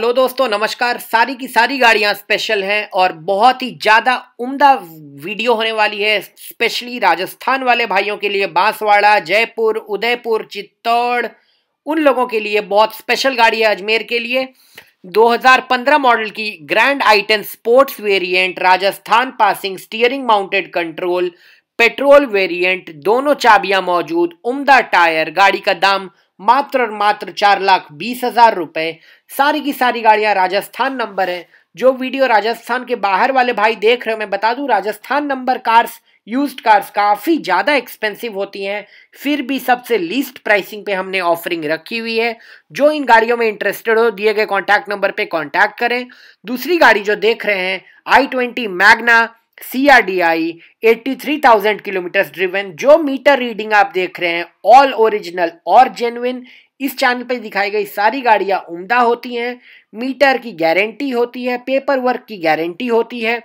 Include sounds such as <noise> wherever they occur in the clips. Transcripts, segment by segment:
hello दोस्तों नमस्कार सारी की सारी गाड़ियां स्पेशल हैं और बहुत ही ज़्यादा उम्दा वीडियो होने वाली है स्पेशली राजस्थान वाले भाइयों के लिए बांसवाड़ा जयपुर उदयपुर चित्तौड़ उन लोगों के लिए बहुत स्पेशल गाड़ी है अजमेर के लिए 2015 मॉडल की grand i ten sports variant Rajasthan passing steering mounted control petrol variant दोनों चाबियां मौजूद उम्दा टायर गाड़ी का दाम मात्र और मात्र चार लाख बीस हजार रुपए सारी की सारी गाड़ियां राजस्थान नंबर है जो वीडियो राजस्थान के बाहर वाले भाई देख रहे हो मैं बता दूं Rajasthan number cars used cars काफ़ी ज़्यादा एक्सपेंसिव होती हैं फिर भी सबसे लीस्ट प्राइसिंग पे हमने ऑफरिंग रखी हुई है जो इन गाड़ियों में इंटरेस्टेड हो दिए गए कॉन्टैक्ट नंबर पे कॉन्टैक्ट करें दूसरी गाड़ी जो देख रहे हैं I twenty Magna C 83,000 D I three thousand kilometre driven जो मीटर रीडिंग आप देख रहे हैं ऑल ओरिजिनल और जेनुइन इस चैनल पर दिखाई गई सारी गाड़ियां उम्दा होती हैं मीटर की गारंटी होती है पेपर वर्क की गारंटी होती है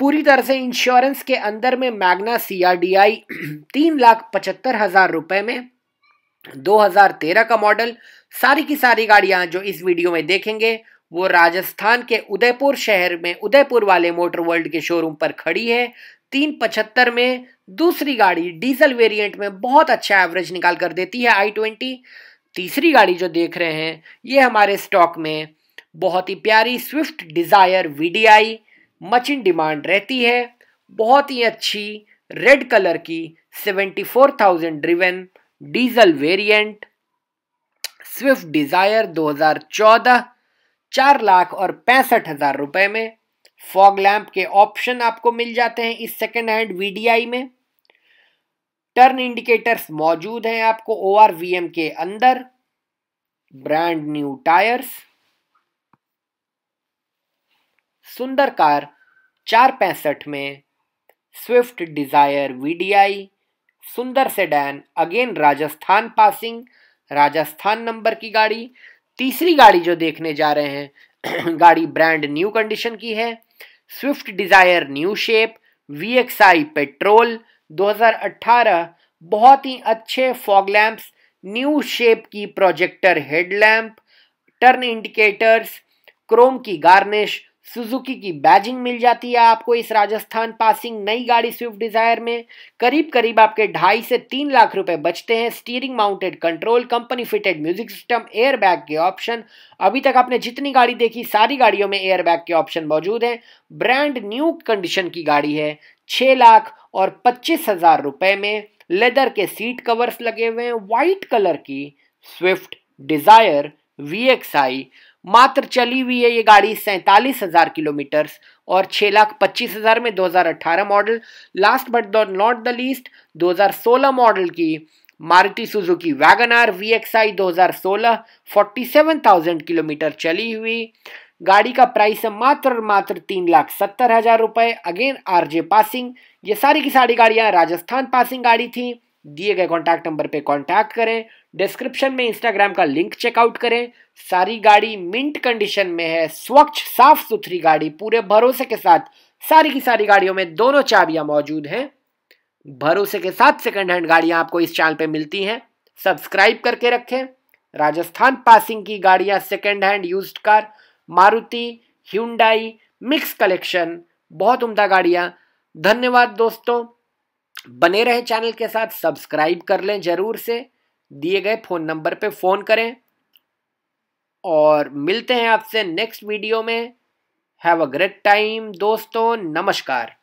पूरी तरह से इंश्योरेंस के अंदर में Magna C R D I तीन लाख पचहत्तर हज़ार रुपए में 2013 का मॉडल सारी की सारी गाड़ियां जो इस वीडियो में देखेंगे वो राजस्थान के उदयपुर शहर में उदयपुर वाले मोटर वर्ल्ड के शोरूम पर खड़ी है तीन पचहत्तर में दूसरी गाड़ी डीजल वेरिएंट में बहुत अच्छा एवरेज निकाल कर देती है आई ट्वेंटी तीसरी गाड़ी जो देख रहे हैं ये हमारे स्टॉक में बहुत ही प्यारी Swift Dzire we much in demand रहती है बहुत ही अच्छी रेड कलर की seventy four thousand driven diesel variant Swift Dzire दो हज़ार चौदह चार लाख और पैंसठ हजार रुपए में फॉग लैंप के ऑप्शन आपको मिल जाते हैं इस सेकेंड हैंड वीडीआई में टर्न इंडिकेटर्स मौजूद हैं आपको ओ आर वी एम के अंदर ब्रांड न्यू टायर्स सुंदर कार चार पैंसठ में स्विफ्ट डिजायर वीडीआई सुंदर sedan again Rajasthan passing Rajasthan number की गाड़ी तीसरी गाड़ी जो देखने जा रहे हैं <clears throat> गाड़ी ब्रांड न्यू कंडीशन की है Swift Dzire new shape V X I petrol 2018 बहुत ही अच्छे फॉग लैंप्स न्यू शेप की projector headlamp turn indicators chrome की गार्निश सुजुकी की बैजिंग मिल जाती है आपको इस राजस्थान पासिंग नई गाड़ी स्विफ्ट डिजायर में करीब करीब आपके ढाई से तीन लाख रुपए बचते हैं steering mounted control company fitted music system air bag के ऑप्शन अभी तक आपने जितनी गाड़ी देखी सारी गाड़ियों में एयर बैग के ऑप्शन मौजूद हैं ब्रांड न्यू कंडीशन की गाड़ी है छः लाख और पच्चीस हजार रुपये में लेदर के सीट कवर्स लगे हुए हैं वाइट कलर की Swift Dzire V X I मात्र चली हुई है ये गाड़ी सैंतालीस हज़ार किलोमीटर और छः लाख पच्चीस हज़ार में 2018 model last but not the least 2016 model की Maruti Suzuki Wagon R V X I दो हज़ार सोलह फोर्टी सेवन थाउजेंड किलोमीटर चली हुई गाड़ी का प्राइस है मात्र और मात्र तीन लाख सत्तर हज़ार रुपए अगेन आरजे पासिंग ये सारी की सारी गाड़ियाँ राजस्थान पासिंग गाड़ी थी दिए गए कॉन्टैक्ट नंबर पे कॉन्टैक्ट करें डिस्क्रिप्शन में इंस्टाग्राम का लिंक चेकआउट करें सारी गाड़ी मिंट कंडीशन में है स्वच्छ साफ सुथरी गाड़ी पूरे भरोसे के साथ सारी की सारी गाड़ियों में दोनों चाबियां मौजूद हैं भरोसे के साथ सेकंड हैंड गाड़ियां आपको इस चैनल पे मिलती हैं सब्सक्राइब करके रखें राजस्थान पासिंग की गाड़ियां second hand used car Maruti Hyundai mix collection बहुत उम्दा गाड़ियां धन्यवाद दोस्तों बने रहे चैनल के साथ सब्सक्राइब कर लें जरूर से दिए गए फ़ोन नंबर पे फ़ोन करें और मिलते हैं आपसे नेक्स्ट वीडियो में हैव अ ग्रेट टाइम दोस्तों नमस्कार